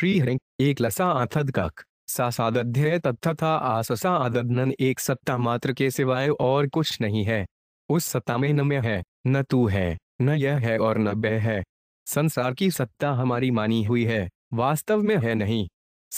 श्री हरि एक लसा आथद कक सासाध्य तथा आससा आदनन एक सत्ता मात्र के सिवाय और कुछ नहीं है उस सत्ता में न है न तू है न यह है और न बह है संसार की सत्ता हमारी मानी हुई है वास्तव में है नहीं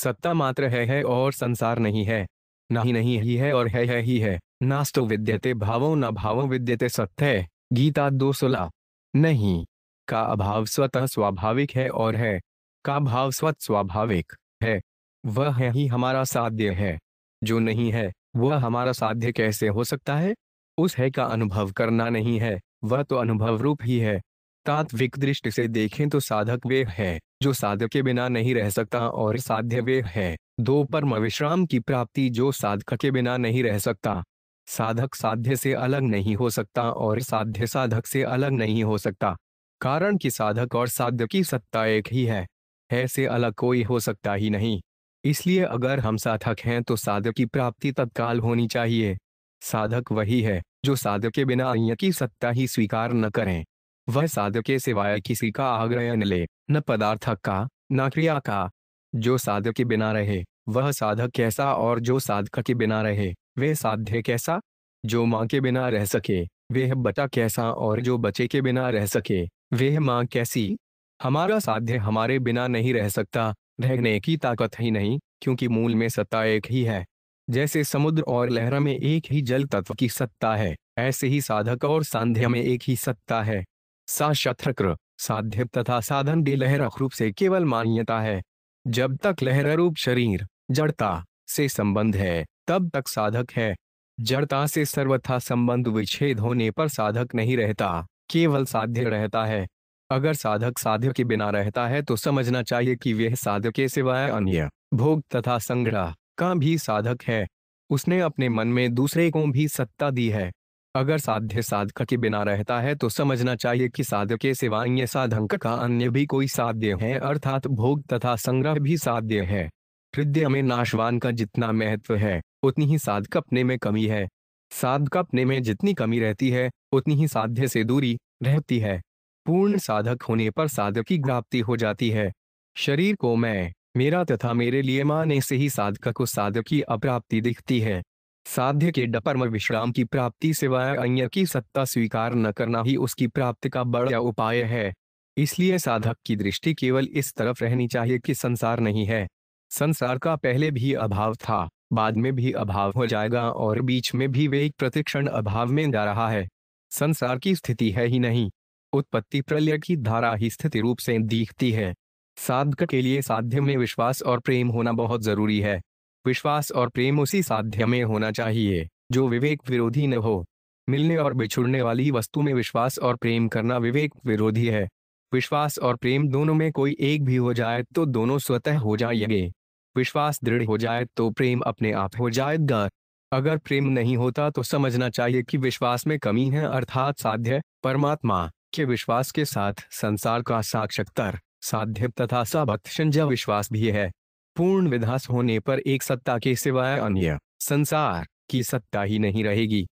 सत्ता मात्र है है और संसार नहीं है न ही नहीं ही है और है है ही है नास्तो विद्यते भावो न भावो विद्यते सत्य गीता दो सोलह नहीं का अभाव स्वतः स्वाभाविक है और है का भाव स्वत स्वाभाविक है वह है ही हमारा साध्य है जो नहीं है वह हमारा साध्य कैसे हो सकता है उस है का अनुभव करना नहीं है वह तो अनुभव रूप ही है तात्विक दृष्टि से देखें तो साधक वे है जो साधक के बिना नहीं रह सकता और साध्य वे है दो परम विश्राम की प्राप्ति जो साधक के बिना नहीं रह सकता साधक साध्य से अलग नहीं हो सकता और साध्य साधक से अलग नहीं हो सकता कारण कि साधक और साध्य की सत्ता एक ही है ऐसे अलग कोई हो सकता ही नहीं इसलिए अगर हम साधक हैं तो साधक की प्राप्ति तत्काल होनी चाहिए साधक वही है जो साधक के बिना अन्य की सत्ता ही स्वीकार न करें वह साधक के सिवाय किसी का आग्रह न ले न पदार्थ का न क्रिया का जो साधक के बिना रहे वह साधक कैसा और जो साधक के बिना रहे वे साध्य कैसा जो माँ के बिना रह सके वह बटा कैसा और जो बच्चे के बिना रह सके वह माँ कैसी हमारा साध्य हमारे बिना नहीं रह सकता रहने की ताकत ही नहीं क्योंकि मूल में सत्ता एक ही है जैसे समुद्र और लहरा में एक ही जल तत्व की सत्ता है ऐसे ही साधक और सांध्य में एक ही सत्ता है साक्र साध्य तथा साधन डे लहरख रूप से केवल मान्यता है जब तक लहर रूप शरीर जड़ता से संबंध है तब तक साधक है जड़ता से सर्वथा संबंध विच्छेद होने पर साधक नहीं रहता केवल साध्य रहता है अगर साधक साध्य के बिना रहता है तो समझना चाहिए कि वह साध्य के सिवाय अन्य भोग तथा संग्रह का भी साधक है उसने अपने मन में दूसरे को भी सत्ता दी है अगर साध्य साधक के बिना रहता है तो समझना चाहिए कि साध्य के सिवाय अन्य साधक का अन्य भी कोई साध्य है अर्थात भोग तथा संग्रह भी साध्य है हृदय में नाशवान का जितना महत्व है उतनी ही साधक अपने में कमी है साधक अपने में जितनी कमी रहती है उतनी ही साध्य से दूरी रहती है पूर्ण साधक होने पर साधक की प्राप्ति हो जाती है शरीर को मैं मेरा तथा मेरे लिए माने से ही साधक को साधक की अप्राप्ति दिखती है साध्य के डपर्म विश्राम की प्राप्ति सिवाय अन्य की सत्ता स्वीकार न करना ही उसकी प्राप्ति का बड़ा उपाय है इसलिए साधक की दृष्टि केवल इस तरफ रहनी चाहिए कि संसार नहीं है संसार का पहले भी अभाव था बाद में भी अभाव हो जाएगा और बीच में भी वे एक प्रतिक्षण अभाव में जा रहा है संसार की स्थिति है ही नहीं उत्पत्ति प्रलय की धारा ही स्थिति रूप से दिखती है साधक के लिए साध्य में विश्वास और प्रेम होना बहुत जरूरी है विश्वास और प्रेम उसी साध्य में होना चाहिए जो विवेक विरोधी न हो मिलने और बिछुड़ने वाली वस्तु में विश्वास और प्रेम करना विवेक विरोधी है विश्वास और प्रेम दोनों में कोई एक भी हो जाए तो दोनों स्वतः हो जाएंगे विश्वास दृढ़ हो जाए तो प्रेम अपने आप हो जाएगा अगर प्रेम नहीं होता तो समझना चाहिए कि विश्वास में कमी है अर्थात साध्य परमात्मा के विश्वास के साथ संसार का साक्षर साध्य तथा संजय विश्वास भी है पूर्ण विधास होने पर एक सत्ता के सिवाय अन्य संसार की सत्ता ही नहीं रहेगी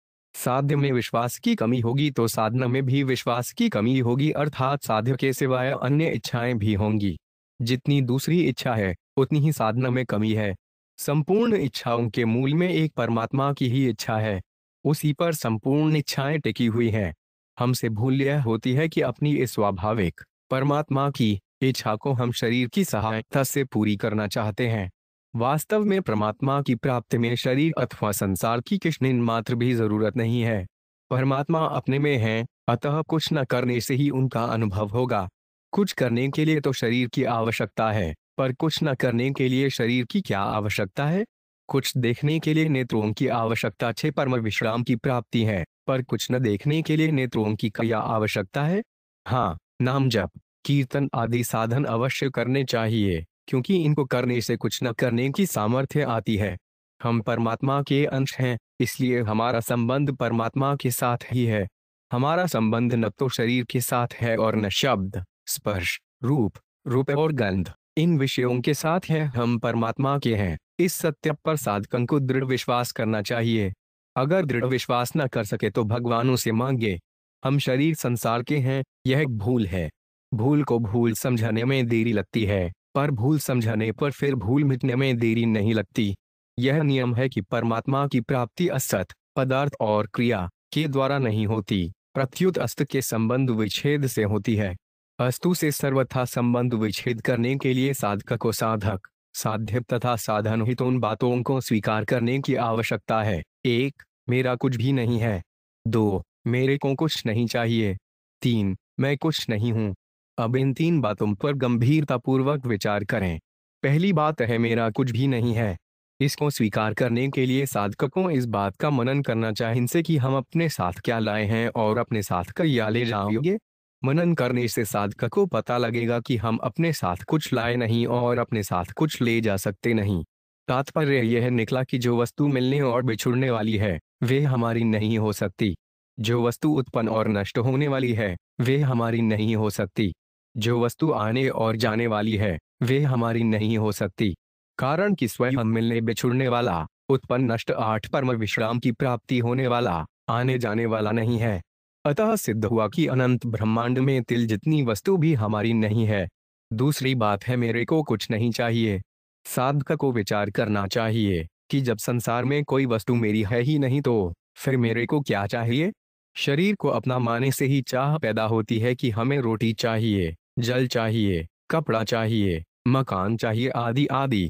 साध्य में विश्वास की कमी होगी तो साधना में भी विश्वास की कमी होगी अर्थात साध्य के सिवाय अन्य इच्छाएं भी होंगी जितनी दूसरी इच्छा है उतनी ही साधना में कमी है संपूर्ण इच्छाओं के मूल में एक परमात्मा की ही इच्छा है उसी पर संपूर्ण इच्छाएं टिकी हुई हैं हमसे भूल यह होती है कि अपनी इस स्वाभाविक परमात्मा की इच्छा को हम शरीर की सहायता से पूरी करना चाहते हैं वास्तव में परमात्मा की प्राप्ति में शरीर अथवा संसार की किस मात्र भी जरूरत नहीं है परमात्मा अपने में है अतः कुछ न करने से ही उनका अनुभव होगा कुछ करने के लिए तो शरीर की आवश्यकता है पर कुछ न करने के लिए शरीर की क्या आवश्यकता है कुछ देखने के लिए नेत्रों की आवश्यकता छे परम विश्राम की प्राप्ति है पर कुछ न देखने के लिए नेत्रों की क्या आवश्यकता है हाँ नाम जप कीर्तन आदि साधन अवश्य करने चाहिए क्योंकि इनको करने से कुछ न करने की सामर्थ्य आती है हम परमात्मा के अंश हैं इसलिए हमारा संबंध परमात्मा के साथ ही है हमारा संबंध न तो शरीर के साथ है और न शब्द स्पर्श रूप रूप और गंध इन विषयों के साथ है हम परमात्मा के हैं इस सत्य पर साधकन को दृढ़ विश्वास करना चाहिए अगर दृढ़ विश्वास न कर सके तो भगवानों से मांगे हम शरीर संसार के हैं यह भूल है भूल को भूल समझाने में देरी लगती है पर भूल समझाने पर फिर भूल मिटने में देरी नहीं लगती यह नियम है कि परमात्मा की प्राप्ति असत पदार्थ और क्रिया के द्वारा नहीं होती प्रत्युत अस्त के संबंध विच्छेद से होती है अस्तु से सर्वथा संबंध विच्छेद करने के लिए साधक को साधक साध्य तथा साधन हित उन बातों को स्वीकार करने की आवश्यकता है एक मेरा कुछ भी नहीं है दो मेरे को कुछ नहीं चाहिए तीन मैं कुछ नहीं हूं अब इन तीन बातों पर गंभीरतापूर्वक विचार करें पहली बात है मेरा कुछ भी नहीं है इसको स्वीकार करने के लिए साधकों इस बात का मनन करना चाहिए कि हम अपने साथ क्या लाए हैं और अपने साथ क्या ले जाओगे मनन करने से साधक को पता लगेगा कि हम अपने साथ कुछ लाए नहीं और अपने साथ कुछ ले जा सकते नहीं तात्पर्य यह निकला कि जो वस्तु मिलने और बिछुड़ने वाली है वे हमारी नहीं हो सकती जो वस्तु उत्पन्न और नष्ट होने वाली है वे हमारी नहीं हो सकती जो वस्तु आने और जाने वाली है वे हमारी नहीं हो सकती कारण कि स्वयं मिलने बिछुड़ने वाला उत्पन्न नष्ट आठ परम विश्राम की प्राप्ति होने वाला आने जाने वाला नहीं है अतः सिद्ध हुआ कि अनंत ब्रह्मांड में तिल जितनी वस्तु भी हमारी नहीं है दूसरी बात है मेरे को कुछ नहीं चाहिए साधक को विचार करना चाहिए कि जब संसार में कोई वस्तु मेरी है ही नहीं तो फिर मेरे को क्या चाहिए शरीर को अपना माने से ही चाह पैदा होती है कि हमें रोटी चाहिए जल चाहिए कपड़ा चाहिए मकान चाहिए आदि आदि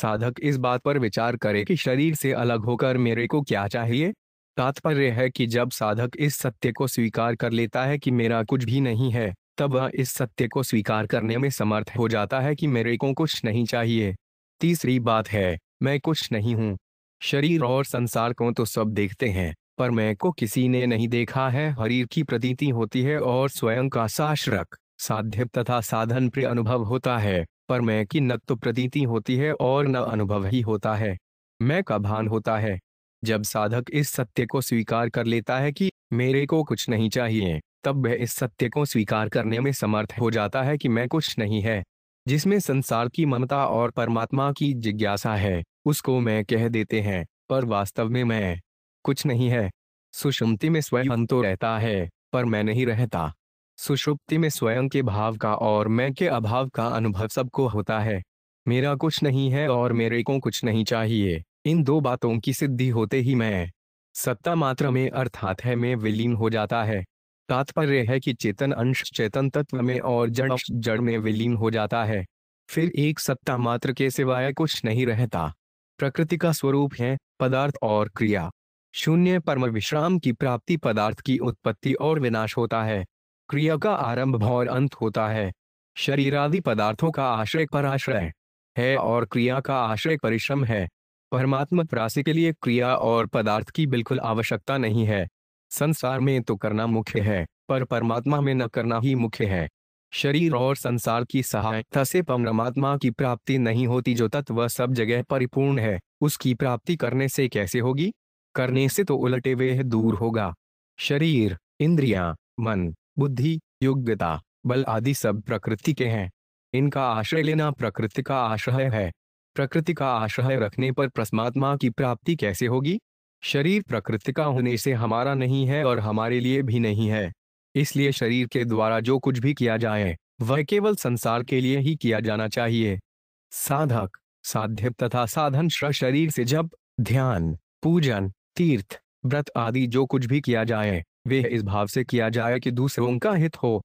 साधक इस बात पर विचार करे कि शरीर से अलग होकर मेरे को क्या चाहिए तात्पर्य है कि जब साधक इस सत्य को स्वीकार कर लेता है कि मेरा कुछ भी नहीं है तब वह इस सत्य को स्वीकार करने में समर्थ हो जाता है कि मेरे को कुछ नहीं चाहिए तीसरी बात है मैं कुछ नहीं हूँ शरीर और संसार को तो सब देखते हैं पर मैं को किसी ने नहीं देखा है हरीर की प्रतीति होती है और स्वयं का साश्रक साध्य तथा साधन प्रिय अनुभव होता है पर मैं की न तो प्रतीति होती है और न अनुभव ही होता है मैं का भान होता है जब साधक इस सत्य को स्वीकार कर लेता है कि मेरे को कुछ नहीं चाहिए तब वह इस सत्य को स्वीकार करने में समर्थ हो जाता है कि मैं कुछ नहीं है जिसमें संसार की ममता और परमात्मा की जिज्ञासा है उसको मैं कह देते हैं पर वास्तव में मैं कुछ नहीं है सुषुप्ति में स्वयं तो रहता है पर मैं नहीं रहता सुषुप्ति में स्वयं के भाव का और मैं के अभाव का अनुभव सबको होता है मेरा कुछ नहीं है और मेरे को कुछ नहीं चाहिए इन दो बातों की सिद्धि होते ही मैं सत्ता मात्र में अर्थात है में विलीन हो जाता है तात्पर्य है कि चेतन अंश चेतन तत्व में और जड़ जड़ में विलीन हो जाता है फिर एक सत्ता मात्र के सिवाय कुछ नहीं रहता प्रकृति का स्वरूप है पदार्थ और क्रिया शून्य परम विश्राम की प्राप्ति पदार्थ की उत्पत्ति और विनाश होता है क्रिया का आरंभ और अंत होता है शरीरादि पदार्थों का आश्रय पराश्रय है और क्रिया का आश्रय परिश्रम है परमात्मा प्रासी के लिए क्रिया और पदार्थ की बिल्कुल आवश्यकता नहीं है संसार में तो करना मुख्य है पर परमात्मा में न करना ही मुख्य है शरीर और संसार की सहायता से परमात्मा की प्राप्ति नहीं होती जो तत्व सब जगह परिपूर्ण है उसकी प्राप्ति करने से कैसे होगी करने से तो उलटे वे दूर होगा शरीर इंद्रिया मन बुद्धि योग्यता बल आदि सब प्रकृति के हैं इनका आश्रय लेना प्रकृति का आश्रय है प्रकृति का आश्रय रखने पर परमात्मा की प्राप्ति कैसे होगी शरीर प्रकृति का होने से हमारा नहीं है और हमारे लिए भी नहीं है इसलिए शरीर के द्वारा जो कुछ भी किया जाए वह केवल संसार के लिए ही किया जाना चाहिए साधक साध्य तथा साधन शरीर से जब ध्यान पूजन तीर्थ व्रत आदि जो कुछ भी किया जाए वे इस भाव से किया जाए कि दूसरों का हित हो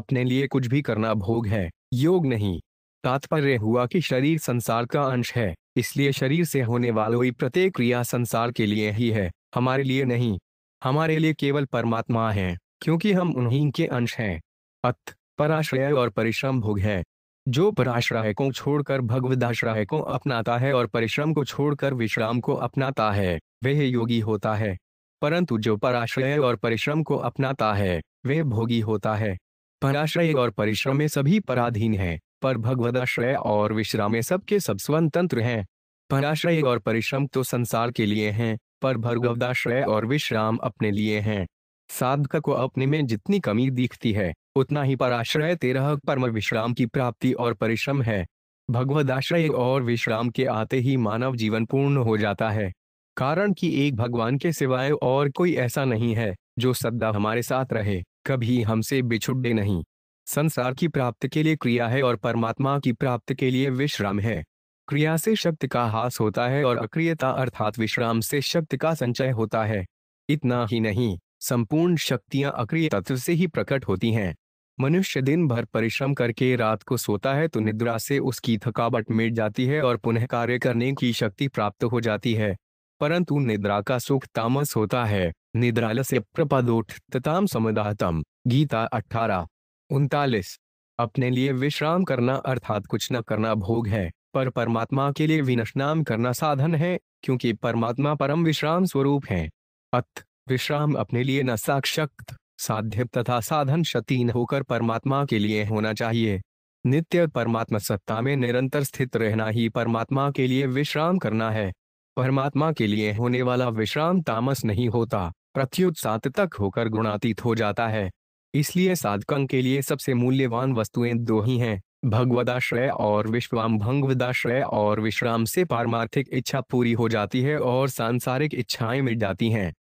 अपने लिए कुछ भी करना भोग है योग नहीं तात्पर्य हुआ कि शरीर संसार का अंश है इसलिए शरीर से होने वाली प्रत्येक क्रिया संसार के लिए ही है हमारे लिए नहीं हमारे लिए केवल परमात्मा है क्योंकि हम उन्हीं के अंश हैं अत पराश्रय और परिश्रम भोग है जो पराश्रय को छोड़कर भगवदाश्रय को अपनाता है और परिश्रम को छोड़कर विश्राम को अपनाता है वह योगी होता है परंतु जो पराश्रय और परिश्रम को अपनाता है वह भोगी होता है पराश्रय और परिश्रम में सभी पराधीन है पर भगवदाश्रय और विश्राम सबके सब स्वतंत्र हैं पराश्रय और परिश्रम तो संसार के लिए हैं पर भगवदाश्रय और विश्राम अपने लिए हैं साधक को अपने में जितनी कमी दिखती है उतना ही पराश्रय तेरह परम विश्राम की प्राप्ति और परिश्रम है भगवदाश्रय और विश्राम के आते ही मानव जीवन पूर्ण हो जाता है कारण कि एक भगवान के सिवाय और कोई ऐसा नहीं है जो सदा हमारे साथ रहे कभी हमसे बिछुड़े नहीं संसार की प्राप्ति के लिए क्रिया है और परमात्मा की प्राप्ति के लिए विश्राम है क्रिया से शक्ति का हास होता है और अक्रियता अर्थात विश्राम से शक्ति का संचय होता है इतना ही नहीं संपूर्ण शक्तियां अक्रिय तत्व से ही प्रकट होती हैं मनुष्य दिन भर परिश्रम करके रात को सोता है तो निद्रा से उसकी थकावट मिट जाती है और पुनः कार्य करने की शक्ति प्राप्त हो जाती है परंतु निद्रा का सुख तामस होता है निद्राल से प्रपदोठ तताम समुदातम गीता अठारह उनतालीस अपने लिए विश्राम करना अर्थात कुछ न करना भोग है पर परमात्मा के लिए विनशनाम करना साधन है क्योंकि परमात्मा परम विश्राम स्वरूप है अत विश्राम अपने लिए न साक्षक्त साध्य तथा साधन शतीन होकर परमात्मा के लिए होना चाहिए नित्य परमात्मा सत्ता में निरंतर स्थित रहना ही परमात्मा के लिए विश्राम करना है परमात्मा के लिए होने वाला विश्राम तामस नहीं होता प्रत्युत सात तक होकर गुणातीत हो जाता है इसलिए साधकों के लिए सबसे मूल्यवान वस्तुएं दो ही हैं भगवदाश्रय और विश्वाम भंगवदाश्रय और विश्राम से पारमार्थिक इच्छा पूरी हो जाती है और सांसारिक इच्छाएं मिट जाती हैं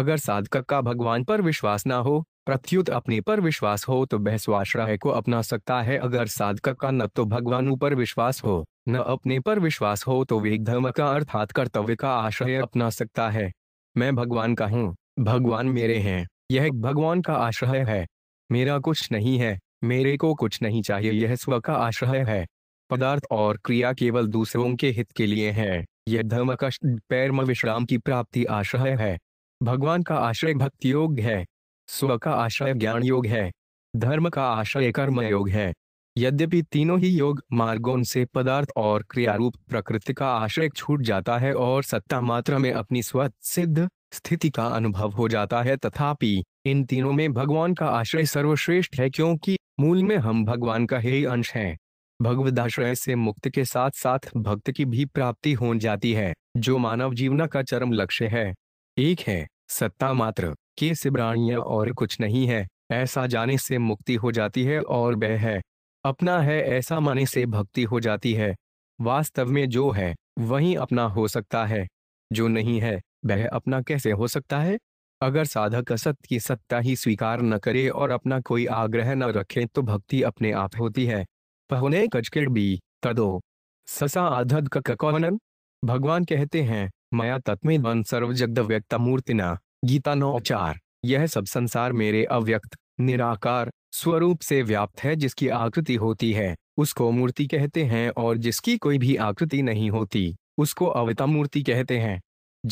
अगर साधक का भगवान पर विश्वास ना हो प्रत्युत अपने पर विश्वास हो तो बहस्वाश्रय को अपना सकता है अगर साधक का न तो भगवान पर विश्वास हो न अपने पर विश्वास हो तो वे धर्म का अर्थात कर्तव्य का आश्रय अपना सकता है मैं भगवान का हूँ भगवान मेरे हैं यह भगवान का आश्रय है मेरा कुछ नहीं है मेरे को कुछ नहीं चाहिए यह स्व का आश्रय है पदार्थ और क्रिया केवल दूसरों के हित के लिए है यह धर्म कष्ट पैरम विश्राम की प्राप्ति आश्रय है भगवान का आश्रय भक्ति योग है स्व का आश्रय ज्ञान योग है धर्म का आश्रय कर्म योग है यद्यपि तीनों ही योग मार्गों से पदार्थ और क्रियारूप प्रकृति का आश्रय छूट जाता है और सत्ता मात्रा में अपनी स्व सिद्ध स्थिति का अनुभव हो जाता है तथापि इन तीनों में भगवान का आश्रय सर्वश्रेष्ठ है क्योंकि मूल में हम भगवान का ही अंश हैं भगवदाश्रय से मुक्त के साथ साथ भक्त की भी प्राप्ति हो जाती है जो मानव जीवन का चरम लक्ष्य है एक है सत्ता मात्र के सिब्राण्य और कुछ नहीं है ऐसा जाने से मुक्ति हो जाती है और वह है अपना है ऐसा माने से भक्ति हो जाती है वास्तव में जो है वही अपना हो सकता है जो नहीं है वह अपना कैसे हो सकता है अगर साधक असत्य की सत्ता ही स्वीकार न करे और अपना कोई आग्रह न रखे तो भक्ति अपने आप होती है पहुने कचकिड़ भी तदो ससा आधद ककौनन भगवान कहते हैं माया सर्व जगद व्यक्त मूर्तिना गीता नौ चार यह सब संसार मेरे अव्यक्त निराकार स्वरूप से व्याप्त है जिसकी आकृति होती है उसको मूर्ति कहते हैं और जिसकी कोई भी आकृति नहीं होती उसको अव्यता मूर्ति कहते हैं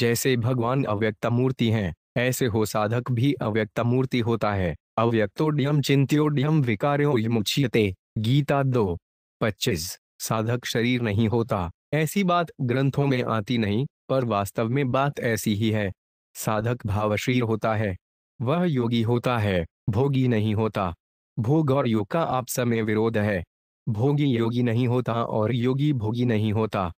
जैसे भगवान अव्यक्त मूर्ति हैं ऐसे हो साधक भी अव्यक्त मूर्ति होता है अव्यक्तोड्यम चिंत्योड्यम मुचियते गीता दो पच्चीस साधक शरीर नहीं होता ऐसी बात ग्रंथों में आती नहीं पर वास्तव में बात ऐसी ही है साधक भावशील होता है वह योगी होता है भोगी नहीं होता भोग और योग का आपस में विरोध है भोगी योगी नहीं होता और योगी भोगी नहीं होता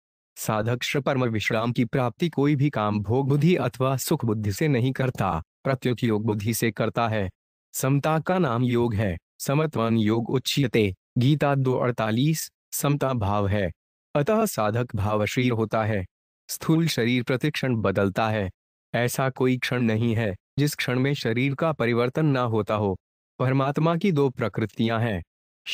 साधक परम विश्राम की प्राप्ति कोई भी काम भोग बुद्धि अथवा सुख बुद्धि से नहीं करता प्रत्युत योग बुद्धि से करता है समता का नाम योग है समत्वन योग उच्चते गीता दो अड़तालीस समता भाव है अतः साधक भावशील होता है स्थूल शरीर प्रतिक्षण बदलता है ऐसा कोई क्षण नहीं है जिस क्षण में शरीर का परिवर्तन ना होता हो परमात्मा की दो प्रकृतियां हैं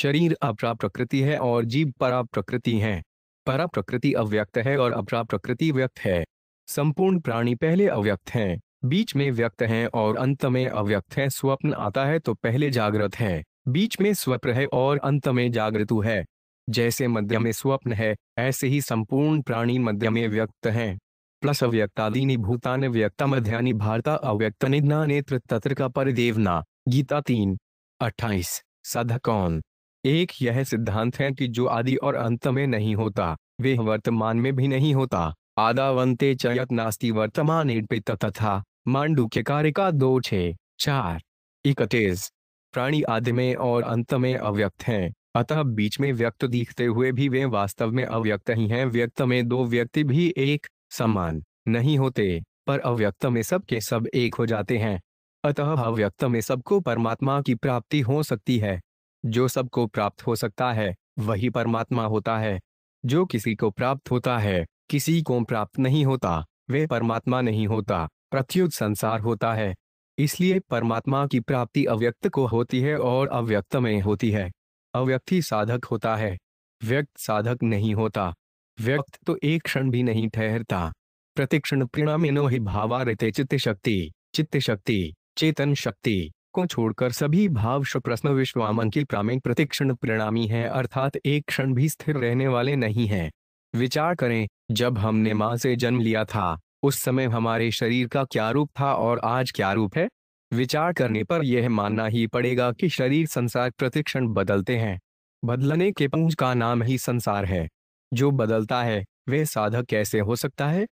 शरीर अपरा प्रकृति है और जीव परा प्रकृति है परा प्रकृति अव्यक्त है और अपरा प्रकृति व्यक्त है संपूर्ण प्राणी पहले अव्यक्त हैं बीच में व्यक्त हैं और अंत में अव्यक्त हैं स्वप्न आता है तो पहले जागृत है बीच में स्वप्न है और अंत में जागृतु है जैसे मध्य में स्वप्न है ऐसे ही संपूर्ण प्राणी मध्य में व्यक्त हैं प्लस अव्यक्तादिनी भूतान व्यक्त मध्यानि भारत अव्यक्त निधना नेत्र तत्र का परिदेवना गीता तीन अट्ठाईस साधकौन एक यह सिद्धांत है कि जो आदि और अंत में नहीं होता वे वर्तमान में भी नहीं होता आदावंते चयत नास्ती वर्तमान तथा मांडू के कार्य का दो छे चार इकतेज प्राणी आदि में और अंत में अव्यक्त हैं अतः बीच में व्यक्त दिखते हुए भी वे वास्तव में अव्यक्त ही हैं व्यक्त में दो व्यक्ति भी एक समान नहीं होते पर अव्यक्त में सब के सब एक हो जाते हैं अतः अव्यक्त में सबको परमात्मा की प्राप्ति हो सकती है जो सबको प्राप्त हो सकता है वही परमात्मा होता है जो किसी को प्राप्त होता है किसी को प्राप्त नहीं होता वे परमात्मा नहीं होता प्रत्युत संसार होता है इसलिए परमात्मा की प्राप्ति अव्यक्त को होती है और अव्यक्त में होती है अव्यक्ति साधक होता है व्यक्त साधक नहीं होता व्यक्त तो एक क्षण भी नहीं ठहरता प्रतिक्षण प्रणाम ही भावारिते चित्त शक्ति चित्त शक्ति चेतन शक्ति को छोड़कर सभी भाव प्रश्न विश्वामन की प्रामिक प्रतिक्षण परिणामी है अर्थात एक क्षण भी स्थिर रहने वाले नहीं है विचार करें जब हमने माँ से जन्म लिया था उस समय हमारे शरीर का क्या रूप था और आज क्या रूप है विचार करने पर यह मानना ही पड़ेगा कि शरीर संसार प्रतिक्षण बदलते हैं बदलने के पंज का नाम ही संसार है जो बदलता है वह साधक कैसे हो सकता है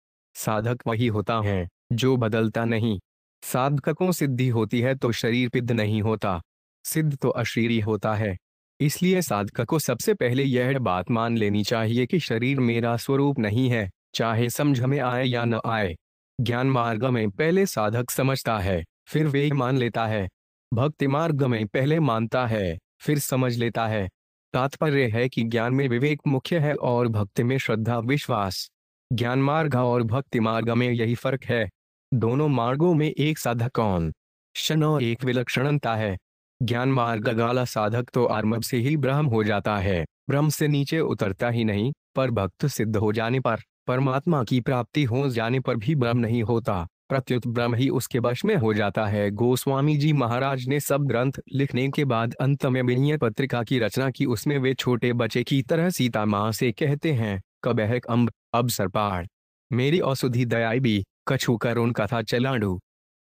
साधक वही होता है जो बदलता नहीं साधकों सिद्धि होती है तो शरीर पिद्ध नहीं होता सिद्ध तो अशरीरी होता है इसलिए साधक को सबसे पहले यह बात मान लेनी चाहिए कि शरीर मेरा स्वरूप नहीं है चाहे समझ में आए या न आए ज्ञान मार्ग में पहले साधक समझता है फिर वे मान लेता है भक्ति मार्ग में पहले मानता है फिर समझ लेता है तात्पर्य है कि ज्ञान में विवेक मुख्य है और भक्ति में श्रद्धा विश्वास ज्ञान मार्ग और भक्ति मार्ग में यही फर्क है दोनों मार्गों में एक साधक कौन शन और एक विलक्षणता है ज्ञान मार्ग गाला साधक तो आरंभ से ही ब्रह्म हो जाता है ब्रह्म से नीचे उतरता ही नहीं पर भक्त सिद्ध हो जाने पर परमात्मा की प्राप्ति हो जाने पर भी ब्रह्म नहीं होता प्रत्युत ब्रह्म ही उसके वश में हो जाता है गोस्वामी जी महाराज ने सब ग्रंथ लिखने के बाद अंत में विनीय पत्रिका की रचना की उसमें वे छोटे बच्चे की तरह सीता माँ से कहते हैं कबहक अम्ब अब सरपाड़ मेरी औषधि दयाई भी कछु करुण कथा चलाडू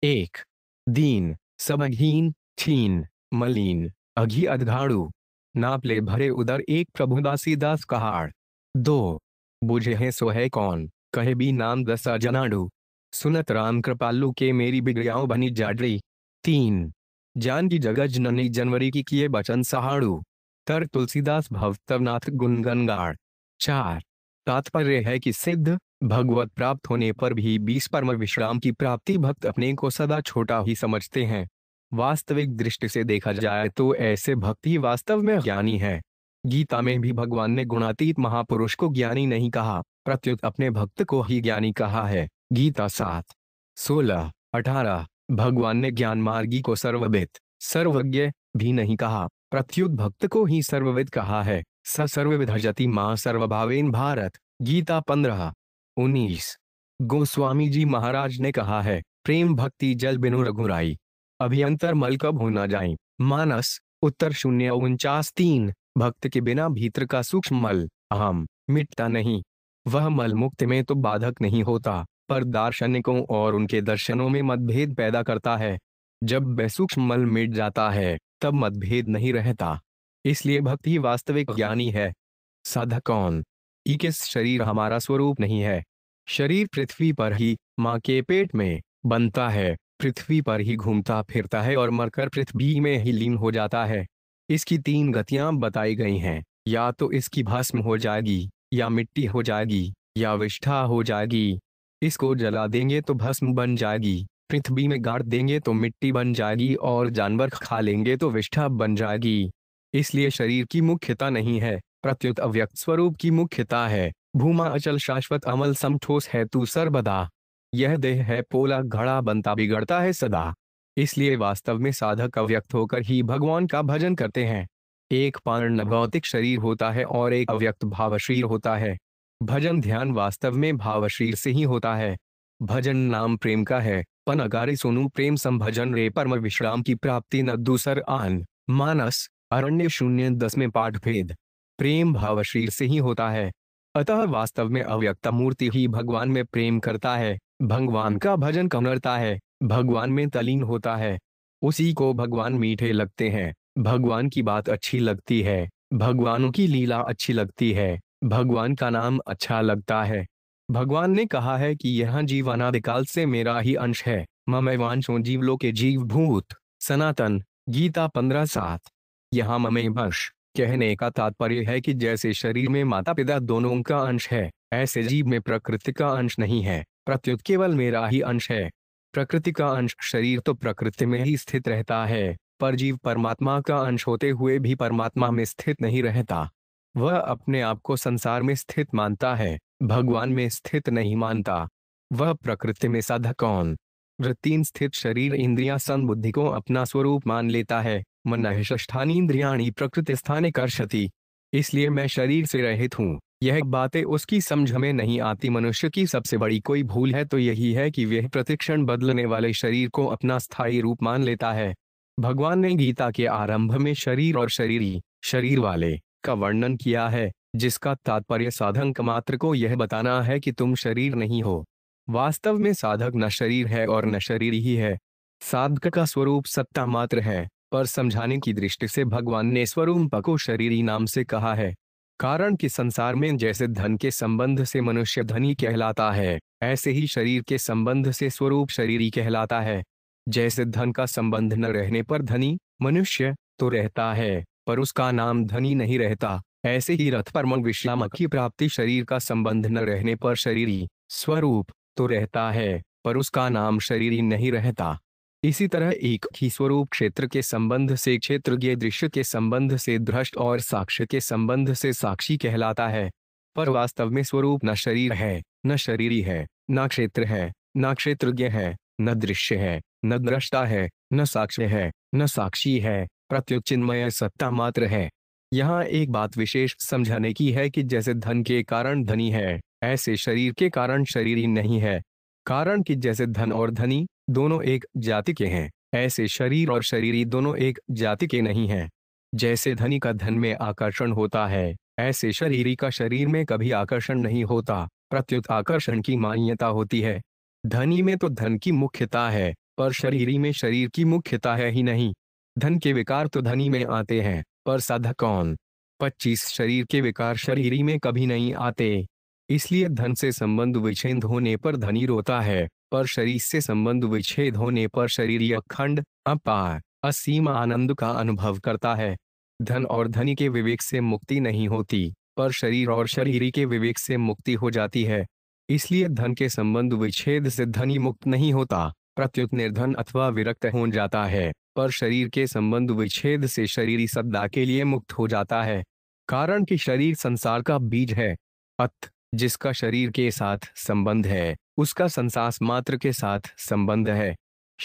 एक दीन सबहीन छीन मलिन अघी अधघाड़ू नापले भरे उधर एक प्रभुदासी दास कहाड़ दो बुझे है सो है कौन कहे भी नाम दसा जनाडू सुनत राम कृपालु के मेरी बिगड़ियाओं बनी जाडरी तीन जान की जगह जननी जनवरी की किए बचन सहाड़ू तर तुलसीदास भवतवनाथ गुनगनगाड़ चार तात्पर्य है कि सिद्ध भगवत प्राप्त होने पर भी बीस परम विश्राम की प्राप्ति भक्त अपने को सदा छोटा ही समझते हैं वास्तविक दृष्टि से देखा जाए तो ऐसे भक्त ही वास्तव में ज्ञानी है गीता में भी भगवान ने गुणातीत महापुरुष को ज्ञानी नहीं कहा प्रत्युत अपने भक्त को ही ज्ञानी कहा है गीता सात सोलह अठारह भगवान ने ज्ञान मार्गी को सर्वविद सर्वज्ञ भी नहीं कहा प्रत्युत भक्त को ही सर्वविद कहा है स सर्वविधजति माँ सर्वभावेन भारत गीता पंद्रह उन्नीस गोस्वामी जी महाराज ने कहा है प्रेम भक्ति जल बिनु रघुराई अभियंतर मल कब होना जाए मानस उत्तर शून्य उनचास तीन भक्त के बिना भीतर का सूक्ष्म मल अहम मिटता नहीं वह मल मुक्त में तो बाधक नहीं होता पर दार्शनिकों और उनके दर्शनों में मतभेद पैदा करता है जब वह सूक्ष्म मल मिट जाता है तब मतभेद नहीं रहता इसलिए भक्ति वास्तविक ज्ञानी है साधक कौन इक्कीस शरीर हमारा स्वरूप नहीं है शरीर पृथ्वी पर ही माँ के पेट में बनता है पृथ्वी पर ही घूमता फिरता है और मरकर पृथ्वी में ही लीन हो जाता है इसकी तीन गतियां बताई गई हैं या तो इसकी भस्म हो जाएगी या मिट्टी हो जाएगी या विष्ठा हो जाएगी इसको जला देंगे तो भस्म बन जाएगी पृथ्वी में गाड़ देंगे तो मिट्टी बन जाएगी और जानवर खा लेंगे तो विष्ठा बन जाएगी इसलिए शरीर की मुख्यता नहीं है प्रत्युत अव्यक्त स्वरूप की मुख्यता है भूमा अचल शाश्वत अमल समठोस है तू सर्वदा यह देह है पोला घड़ा बनता बिगड़ता है सदा इसलिए वास्तव में साधक अव्यक्त होकर ही भगवान का भजन करते हैं एक पारण भौतिक शरीर होता है और एक अव्यक्त भावशरीर होता है भजन ध्यान वास्तव में भावशरीर से ही होता है भजन नाम प्रेम का है पन अगारे सोनू प्रेम संभजन रे परम विश्राम की प्राप्ति न दूसर आन मानस अरण्य शून्य दस में पाठ भेद प्रेम भावशरीर से ही होता है अतः वास्तव में अव्यक्त मूर्ति ही भगवान में प्रेम करता है भगवान का भजन कमरता है भगवान में तलीन होता है उसी को भगवान मीठे लगते हैं भगवान की बात अच्छी लगती है भगवानों की लीला अच्छी लगती है भगवान का नाम अच्छा लगता है भगवान ने कहा है कि यह जीव अनाधिकाल से मेरा ही अंश है ममैवांशो जीवलो के जीव भूत सनातन गीता पंद्रह सात यहाँ ममे वंश कहने का तात्पर्य है कि जैसे शरीर में माता पिता दोनों का अंश है ऐसे जीव में प्रकृति का अंश नहीं है प्रत्युत केवल मेरा ही अंश है प्रकृति का अंश शरीर तो प्रकृति में ही स्थित रहता है पर जीव परमात्मा का अंश होते हुए भी परमात्मा में स्थित नहीं रहता वह अपने आप को संसार में स्थित मानता है भगवान में स्थित नहीं मानता वह प्रकृति में साधकौन वृत्तीन स्थित शरीर इंद्रिया संबुद्धि को अपना स्वरूप मान लेता है मन स्थानीय हम्म। प्रकृति स्थाने कर्षति इसलिए मैं शरीर से रहित हूँ यह बातें उसकी समझ में नहीं आती मनुष्य की सबसे बड़ी कोई भूल है तो यही है कि वह प्रतिक्षण बदलने वाले शरीर को अपना स्थायी रूप मान लेता है भगवान ने गीता के आरंभ में शरीर और शरीरी शरीर वाले का वर्णन किया है जिसका तात्पर्य साधक मात्र को यह बताना है कि तुम शरीर नहीं हो वास्तव में साधक न शरीर है और न शरीर ही है साधक का स्वरूप सत्ता मात्र है पर समझाने की दृष्टि से भगवान ने स्वरूप को शरीरी नाम से कहा है कारण कि संसार में जैसे धन के संबंध से मनुष्य धनी कहलाता है ऐसे ही शरीर के संबंध से स्वरूप शरीरी कहलाता है जैसे धन का संबंध न रहने पर धनी मनुष्य तो रहता है पर उसका नाम धनी नहीं रहता ऐसे ही रथ परम विश्राम की प्राप्ति शरीर का संबंध न रहने पर शरीरी स्वरूप तो रहता है पर उसका नाम शरीरी नहीं रहता इसी तरह एक ही स्वरूप क्षेत्र के संबंध से क्षेत्रज्ञ दृश्य के संबंध से दृष्ट और साक्ष्य के संबंध से साक्षी कहलाता है पर वास्तव में स्वरूप न शरीर है न शरीरी है न क्षेत्र है न क्षेत्र है न दृश्य है न दृष्टा है न साक्ष्य है न साक्षी है प्रत्युचिन्मय सत्ता मात्र है यहाँ एक बात विशेष समझाने की है कि जैसे धन के कारण धनी है ऐसे शरीर के कारण शरीरी नहीं है कारण कि जैसे धन और धनी दोनों एक जाति के हैं ऐसे शरीर और शरीरी दोनों एक जाति के नहीं हैं जैसे धनी का धन में आकर्षण होता है ऐसे शरीरी का शरीर में कभी आकर्षण नहीं होता प्रत्युत आकर्षण की मान्यता होती है धनी में तो धन की मुख्यता है पर शरीरी में शरीर की मुख्यता है ही नहीं धन के विकार तो धनी में आते हैं पर साधक कौन पच्चीस शरीर के विकार शरीरी में कभी नहीं आते इसलिए धन से संबंध विच्छेद होने पर धनी रोता है पर शरीर से संबंध विच्छेद होने पर शरीर अखंड अपार असीम आनंद का अनुभव करता है धन और धनी के विवेक से मुक्ति नहीं होती पर शरीर और शरीरी के विवेक से मुक्ति हो जाती है इसलिए धन के संबंध विच्छेद से धनी मुक्त नहीं होता प्रत्युत निर्धन अथवा विरक्त हो जाता है पर शरीर के संबंध विच्छेद से शरीरी सद्दा के लिए मुक्त हो जाता है कारण कि शरीर संसार का बीज है अथ जिसका शरीर के साथ संबंध है उसका संसार मात्र के साथ संबंध है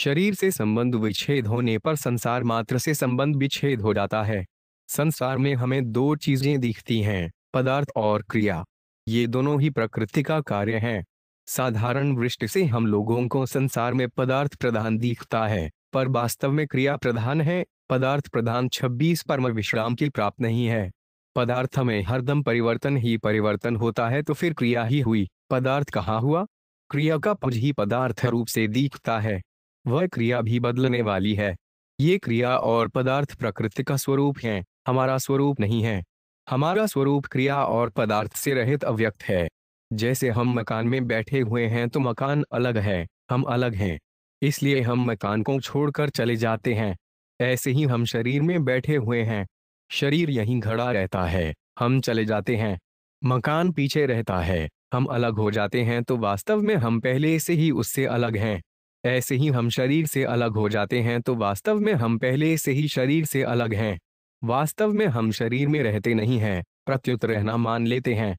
शरीर से संबंध विच्छेद होने पर संसार मात्र से संबंध विच्छेद हो जाता है संसार में हमें दो चीजें दिखती हैं पदार्थ और क्रिया ये दोनों ही प्रकृति का कार्य है साधारण वृष्टि से हम लोगों को संसार में पदार्थ प्रधान दिखता है पर वास्तव में क्रिया प्रधान है पदार्थ प्रधान 26 परम विश्राम की प्राप्त नहीं है पदार्थ में हरदम परिवर्तन ही परिवर्तन होता है तो फिर क्रिया ही हुई पदार्थ कहाँ हुआ क्रिया का पुज ही पदार्थ रूप से दिखता है वह क्रिया भी बदलने वाली है ये क्रिया और पदार्थ प्रकृति का स्वरूप है हमारा स्वरूप नहीं है हमारा स्वरूप क्रिया और पदार्थ से रहित अव्यक्त है जैसे हम मकान में बैठे हुए हैं तो मकान अलग है हम अलग हैं इसलिए हम मकान को छोड़कर चले जाते हैं ऐसे ही हम शरीर में बैठे हुए हैं शरीर यहीं घड़ा रहता है हम चले जाते हैं मकान पीछे रहता है हम अलग हो जाते हैं तो वास्तव में हम पहले से ही उससे अलग हैं ऐसे ही हम शरीर से अलग हो जाते हैं तो वास्तव में हम पहले से ही शरीर से अलग हैं वास्तव में हम शरीर में रहते नहीं हैं प्रत्युत रहना मान लेते हैं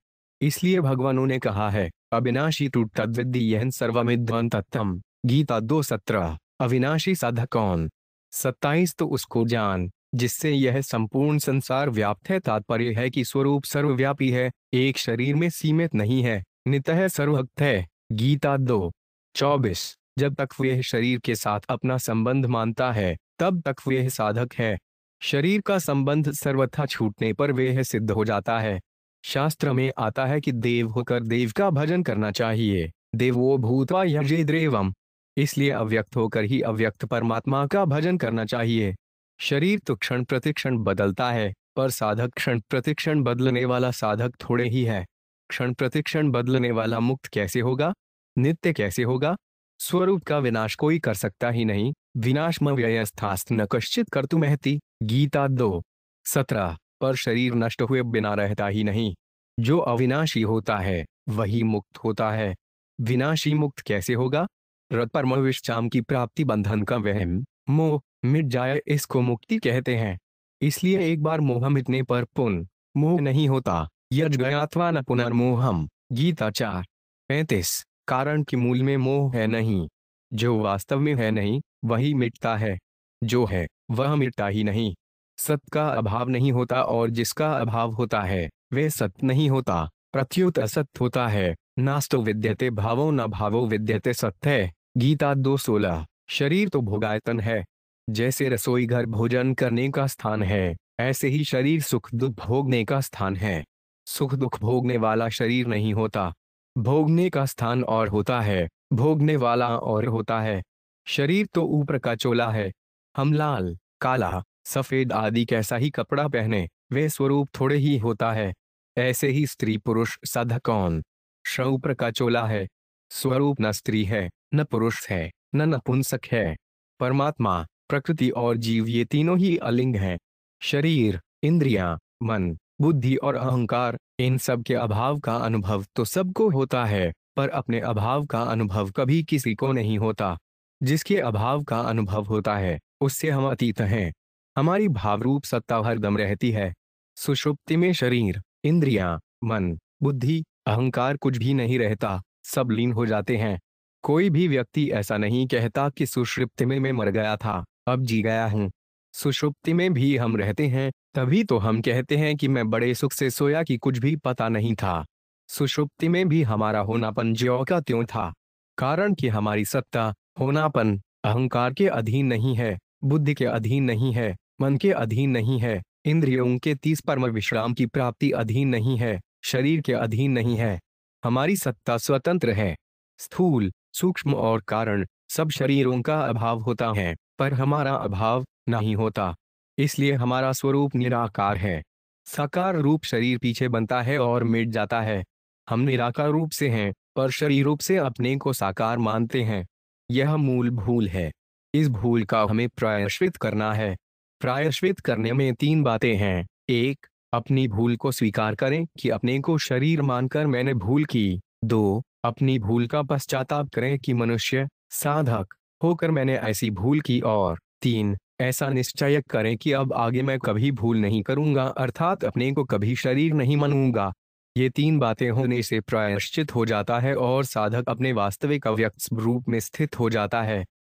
इसलिए भगवानों ने कहा है अविनाशी टूट तद्विद्धि यह सर्वमिद्वान तत्तम गीता दो सत्रह अविनाशी साधक कौन सत्ताईस तो उसको जान जिससे यह संपूर्ण संसार व्याप्त है तात्पर्य है कि स्वरूप सर्वव्यापी है एक शरीर में सीमित नहीं है नितः सर्वभक्त है गीता दो चौबीस जब तक वह शरीर के साथ अपना संबंध मानता है तब तक वह साधक है शरीर का संबंध सर्वथा छूटने पर वह सिद्ध हो जाता है शास्त्र में आता है कि देव होकर देव का भजन करना चाहिए देवो भूतवा यजेद्रेवम इसलिए अव्यक्त होकर ही अव्यक्त परमात्मा का भजन करना चाहिए शरीर तो क्षण प्रतिक्षण बदलता है पर साधक क्षण प्रतिक्षण बदलने वाला साधक थोड़े ही है क्षण प्रतिक्षण बदलने वाला मुक्त कैसे होगा नित्य कैसे होगा स्वरूप का विनाश कोई कर सकता ही नहीं विनाश व्ययस्थास्त न कश्चित कर तु महती गीता दो सत्रह पर शरीर नष्ट हुए बिना रहता ही नहीं जो अविनाशी होता है वही मुक्त होता है विनाशी मुक्त कैसे होगा रत परमविश्चाम की प्राप्ति बंधन का वहम मोह मिट जाए इसको मुक्ति कहते हैं इसलिए एक बार मोह मिटने पर पुन मोह नहीं होता यज न पुनर्मोहम गीता चार पैतीस कारण की मूल में मोह है नहीं जो वास्तव में है नहीं वही मिटता है जो है वह मिटता ही नहीं सत का अभाव नहीं होता और जिसका अभाव होता है वे सत नहीं होता प्रत्युत असत होता है नास्तो विद्यते भावो न भावो विद्यते सत्य गीता दो सोलह शरीर तो भोगायतन है जैसे रसोई घर भोजन करने का स्थान है ऐसे ही शरीर सुख दुख भोगने का स्थान है सुख दुख भोगने वाला शरीर नहीं होता भोगने का स्थान और होता है भोगने वाला और होता है शरीर तो ऊपर का चोला है हम लाल काला सफेद आदि कैसा ही कपड़ा पहने वे स्वरूप थोड़े ही होता है ऐसे ही स्त्री पुरुष सध कौन शऊप्र का चोला है स्वरूप न स्त्री है न पुरुष है न नपुंसक है परमात्मा प्रकृति और जीव ये तीनों ही अलिंग हैं शरीर इंद्रियां, मन बुद्धि और अहंकार इन सब के अभाव का अनुभव तो सबको होता है पर अपने अभाव का अनुभव कभी किसी को नहीं होता जिसके अभाव का अनुभव होता है उससे हम अतीत हैं हमारी भावरूप सत्ता हरदम रहती है सुषुप्ति में शरीर इंद्रिया मन बुद्धि अहंकार कुछ भी नहीं रहता सब लीन हो जाते हैं कोई भी व्यक्ति ऐसा नहीं कहता कि सुषुप्ति में मैं मर गया था अब जी गया हूँ सुषुप्ति में भी हम रहते हैं तभी तो हम कहते हैं कि मैं बड़े सुख से सोया कि कुछ भी पता नहीं था सुषुप्ति में भी हमारा होनापन ज्यो का त्यों था कारण कि हमारी सत्ता होनापन अहंकार के अधीन नहीं है बुद्धि के अधीन नहीं है मन के अधीन नहीं है इंद्रियों के तीस परम विश्राम की प्राप्ति अधीन नहीं है शरीर के अधीन नहीं है हमारी सत्ता स्वतंत्र है स्थूल सूक्ष्म और कारण सब शरीरों का अभाव होता है पर हमारा अभाव नहीं होता इसलिए हमारा स्वरूप निराकार है साकार रूप शरीर पीछे बनता है और मिट जाता है हम निराकार रूप से हैं पर शरीर रूप से अपने को साकार मानते हैं यह मूल भूल है इस भूल का हमें प्रायश्वित करना है प्रायश्वित करने में तीन बातें हैं एक अपनी भूल को स्वीकार करें कि अपने को शरीर मानकर मैंने भूल की दो अपनी भूल का पश्चाताप करें कि मनुष्य साधक होकर मैंने ऐसी भूल की और तीन ऐसा निश्चय करें कि अब आगे मैं कभी भूल नहीं करूंगा अर्थात अपने को कभी शरीर नहीं मनूंगा ये तीन बातें होने से प्रायश्चित हो जाता है और साधक अपने वास्तविक अव्यक्त रूप में स्थित हो जाता है